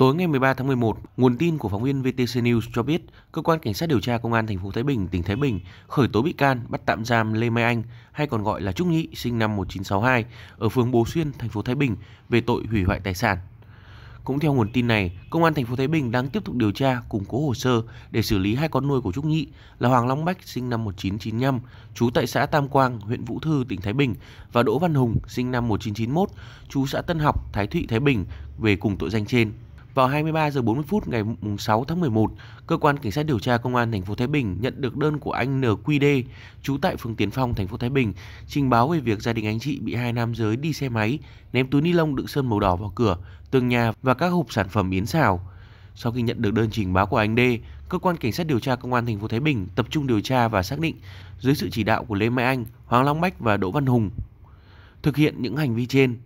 Tối ngày 13 tháng 11, nguồn tin của phóng viên VTC News cho biết, cơ quan cảnh sát điều tra công an thành phố Thái Bình, tỉnh Thái Bình khởi tố bị can bắt tạm giam Lê Mai Anh, hay còn gọi là Trúc Nhị, sinh năm 1962, ở phường Bố Xuyên, thành phố Thái Bình về tội hủy hoại tài sản. Cũng theo nguồn tin này, công an thành phố Thái Bình đang tiếp tục điều tra, củng cố hồ sơ để xử lý hai con nuôi của Trúc Nhị là Hoàng Long Bách sinh năm 1995, trú tại xã Tam Quang, huyện Vũ Thư, tỉnh Thái Bình và Đỗ Văn Hùng sinh năm 1991, trú xã Tân Học, Thái Thụy, Thái Bình về cùng tội danh trên. Vào 23 giờ 40 phút ngày 6 tháng 11, cơ quan cảnh sát điều tra công an thành phố Thái Bình nhận được đơn của anh NQD, trú tại phường Tiến Phong, thành phố Thái Bình, trình báo về việc gia đình anh chị bị hai nam giới đi xe máy ném túi ni lông đựng sơn màu đỏ vào cửa, tường nhà và các hộp sản phẩm yến xào. Sau khi nhận được đơn trình báo của anh D, cơ quan cảnh sát điều tra công an thành phố Thái Bình tập trung điều tra và xác định dưới sự chỉ đạo của Lê Mai Anh, Hoàng Long Bách và Đỗ Văn Hùng. Thực hiện những hành vi trên,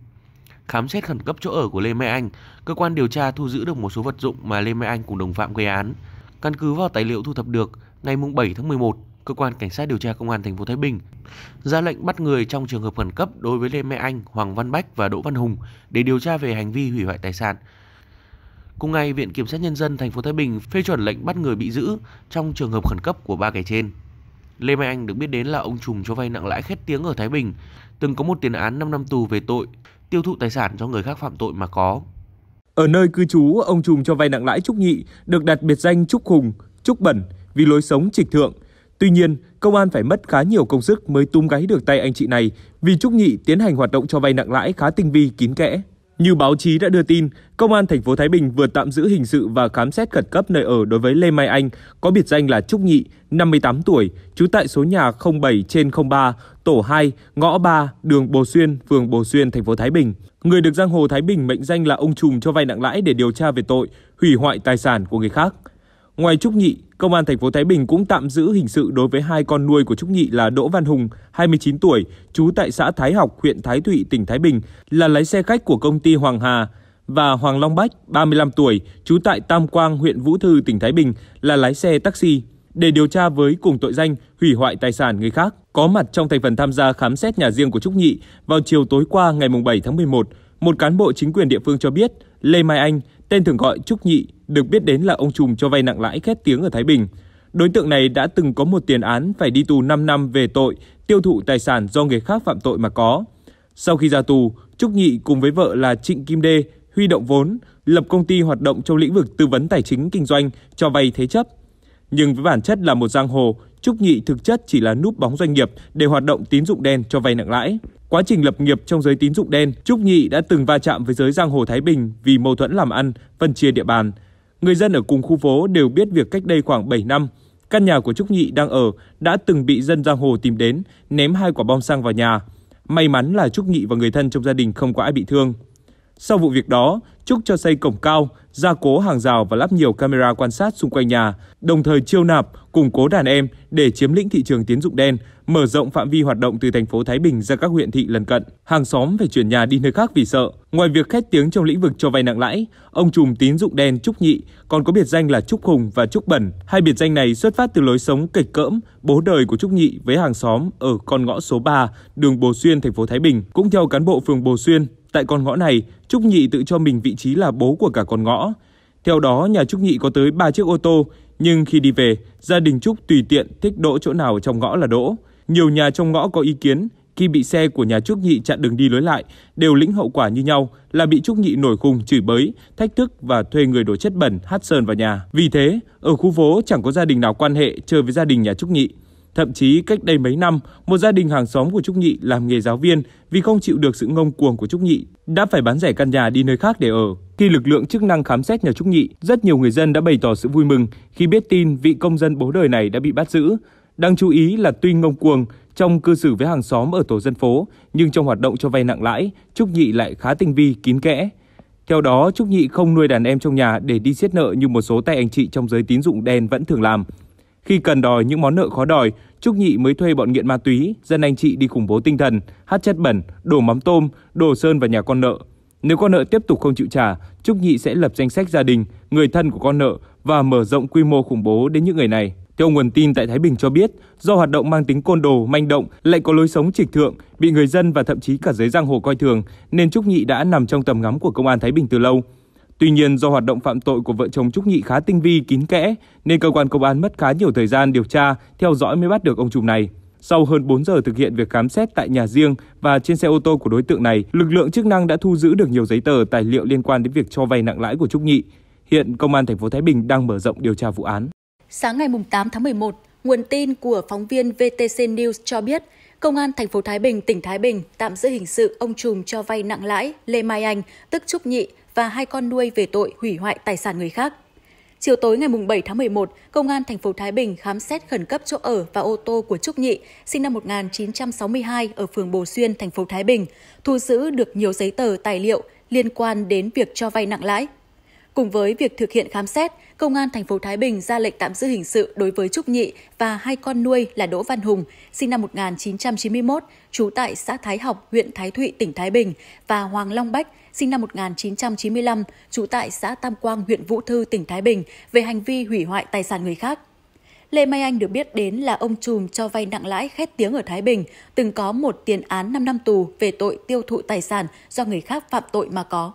Khám xét khẩn cấp chỗ ở của Lê Mai Anh, cơ quan điều tra thu giữ được một số vật dụng mà Lê Mai Anh cùng đồng phạm gây án. Căn cứ vào tài liệu thu thập được, ngày 7 tháng 11, cơ quan cảnh sát điều tra công an thành phố Thái Bình ra lệnh bắt người trong trường hợp khẩn cấp đối với Lê Mai Anh, Hoàng Văn Bách và Đỗ Văn Hùng để điều tra về hành vi hủy hoại tài sản. Cùng ngày, Viện Kiểm sát Nhân dân thành phố Thái Bình phê chuẩn lệnh bắt người bị giữ trong trường hợp khẩn cấp của ba kẻ trên. Lê Mai Anh được biết đến là ông trùm cho vay nặng lãi khét tiếng ở Thái Bình, từng có một tiền án 5 năm tù về tội tiêu thụ tài sản do người khác phạm tội mà có. Ở nơi cư trú, ông Trùm cho vay nặng lãi Trúc Nhị được đặt biệt danh Trúc Hùng, Trúc Bẩn vì lối sống trịch thượng. Tuy nhiên, công an phải mất khá nhiều công sức mới tung gáy được tay anh chị này vì Trúc Nhị tiến hành hoạt động cho vay nặng lãi khá tinh vi kín kẽ. Như báo chí đã đưa tin, Công an thành phố Thái Bình vừa tạm giữ hình sự và khám xét khẩn cấp nơi ở đối với Lê Mai Anh, có biệt danh là Trúc Nhị, 58 tuổi, trú tại số nhà 07 trên 03, tổ 2, ngõ 3, đường Bồ Xuyên, phường Bồ Xuyên, thành phố Thái Bình. Người được giang hồ Thái Bình mệnh danh là ông trùm cho vay nặng lãi để điều tra về tội hủy hoại tài sản của người khác. Ngoài Trúc Nhị, Công an thành phố Thái Bình cũng tạm giữ hình sự đối với hai con nuôi của Trúc Nhị là Đỗ Văn Hùng, 29 tuổi, trú tại xã Thái Học, huyện Thái Thụy, tỉnh Thái Bình, là lái xe khách của công ty Hoàng Hà và Hoàng Long Bách, 35 tuổi, trú tại Tam Quang, huyện Vũ Thư, tỉnh Thái Bình, là lái xe taxi để điều tra với cùng tội danh hủy hoại tài sản người khác. Có mặt trong thành phần tham gia khám xét nhà riêng của Trúc Nhị vào chiều tối qua ngày 7 tháng 11, một cán bộ chính quyền địa phương cho biết, Lê Mai Anh, tên thường gọi Trúc Nhị, được biết đến là ông trùm cho vay nặng lãi khét tiếng ở Thái Bình. Đối tượng này đã từng có một tiền án phải đi tù 5 năm về tội tiêu thụ tài sản do người khác phạm tội mà có. Sau khi ra tù, Trúc Nhị cùng với vợ là Trịnh Kim Đê huy động vốn, lập công ty hoạt động trong lĩnh vực tư vấn tài chính kinh doanh cho vay thế chấp. Nhưng với bản chất là một giang hồ, Trúc Nhị thực chất chỉ là núp bóng doanh nghiệp để hoạt động tín dụng đen cho vay nặng lãi. Quá trình lập nghiệp trong giới tín dụng đen, Trúc Nhị đã từng va chạm với giới giang hồ Thái Bình vì mâu thuẫn làm ăn, phân chia địa bàn. Người dân ở cùng khu phố đều biết việc cách đây khoảng 7 năm, căn nhà của Trúc Nhị đang ở đã từng bị dân giang hồ tìm đến, ném hai quả bom xăng vào nhà. May mắn là Trúc Nhị và người thân trong gia đình không có ai bị thương. Sau vụ việc đó, chúc cho xây cổng cao, gia cố hàng rào và lắp nhiều camera quan sát xung quanh nhà, đồng thời chiêu nạp, củng cố đàn em để chiếm lĩnh thị trường tiến dụng đen, mở rộng phạm vi hoạt động từ thành phố Thái Bình ra các huyện thị lân cận. Hàng xóm phải chuyển nhà đi nơi khác vì sợ. Ngoài việc khét tiếng trong lĩnh vực cho vay nặng lãi, ông trùm tín dụng đen Trúc Nhị còn có biệt danh là Trúc Hùng và Trúc Bẩn. Hai biệt danh này xuất phát từ lối sống kịch cỡm, bố đời của Trúc Nhị với hàng xóm ở con ngõ số 3, đường Bồ Xuyên, thành phố Thái Bình. Cũng theo cán bộ phường Bồ Xuyên, tại con ngõ này, Trúc Nhị tự cho mình vị vị trí là bố của cả con ngõ. Theo đó, nhà Trúc Nhị có tới 3 chiếc ô tô, nhưng khi đi về, gia đình Trúc tùy tiện thích đỗ chỗ nào trong ngõ là đỗ. Nhiều nhà trong ngõ có ý kiến, khi bị xe của nhà Trúc Nhị chặn đường đi lối lại, đều lĩnh hậu quả như nhau là bị Trúc Nhị nổi khùng, chửi bới, thách thức và thuê người đổ chất bẩn, hát sơn vào nhà. Vì thế, ở khu phố chẳng có gia đình nào quan hệ chơi với gia đình nhà Trúc Nhị. Thậm chí cách đây mấy năm, một gia đình hàng xóm của Trúc Nhị làm nghề giáo viên vì không chịu được sự ngông cuồng của Trúc Nhị đã phải bán rẻ căn nhà đi nơi khác để ở. Khi lực lượng chức năng khám xét nhà Trúc Nhị, rất nhiều người dân đã bày tỏ sự vui mừng khi biết tin vị công dân bố đời này đã bị bắt giữ. Đáng chú ý là tuy ngông cuồng trong cư xử với hàng xóm ở tổ dân phố, nhưng trong hoạt động cho vay nặng lãi, Trúc Nhị lại khá tinh vi, kín kẽ. Theo đó, Trúc Nhị không nuôi đàn em trong nhà để đi siết nợ như một số tay anh chị trong giới tín dụng đen vẫn thường làm. Khi cần đòi những món nợ khó đòi, Trúc Nhị mới thuê bọn nghiện ma túy, dân anh chị đi khủng bố tinh thần, hát chất bẩn, đổ mắm tôm, đổ sơn vào nhà con nợ. Nếu con nợ tiếp tục không chịu trả, Trúc Nhị sẽ lập danh sách gia đình, người thân của con nợ và mở rộng quy mô khủng bố đến những người này. Theo nguồn tin tại Thái Bình cho biết, do hoạt động mang tính côn đồ, manh động, lại có lối sống trịch thượng, bị người dân và thậm chí cả giới giang hồ coi thường, nên Trúc Nhị đã nằm trong tầm ngắm của công an Thái Bình từ lâu. Tuy nhiên do hoạt động phạm tội của vợ chồng Trúc Nhị khá tinh vi, kín kẽ nên cơ quan công an mất khá nhiều thời gian điều tra, theo dõi mới bắt được ông trùm này. Sau hơn 4 giờ thực hiện việc khám xét tại nhà riêng và trên xe ô tô của đối tượng này, lực lượng chức năng đã thu giữ được nhiều giấy tờ, tài liệu liên quan đến việc cho vay nặng lãi của Trúc Nhị. Hiện công an thành phố Thái Bình đang mở rộng điều tra vụ án. Sáng ngày 8 tháng 11, nguồn tin của phóng viên VTC News cho biết, Công an thành phố Thái Bình, tỉnh Thái Bình tạm giữ hình sự ông trùm cho vay nặng lãi Lê Mai Anh, tức Trúc Nhị, và hai con nuôi về tội hủy hoại tài sản người khác. Chiều tối ngày 7 tháng 11, Công an thành phố Thái Bình khám xét khẩn cấp chỗ ở và ô tô của Trúc Nhị, sinh năm 1962 ở phường Bồ Xuyên, thành phố Thái Bình, thu giữ được nhiều giấy tờ, tài liệu liên quan đến việc cho vay nặng lãi. Cùng với việc thực hiện khám xét, Công an thành phố Thái Bình ra lệnh tạm giữ hình sự đối với Trúc Nhị và hai con nuôi là Đỗ Văn Hùng, sinh năm 1991, trú tại xã Thái Học, huyện Thái Thụy, tỉnh Thái Bình, và Hoàng Long Bách, sinh năm 1995, trú tại xã Tam Quang, huyện Vũ Thư, tỉnh Thái Bình, về hành vi hủy hoại tài sản người khác. Lê Mai Anh được biết đến là ông trùm cho vay nặng lãi khét tiếng ở Thái Bình, từng có một tiền án 5 năm tù về tội tiêu thụ tài sản do người khác phạm tội mà có.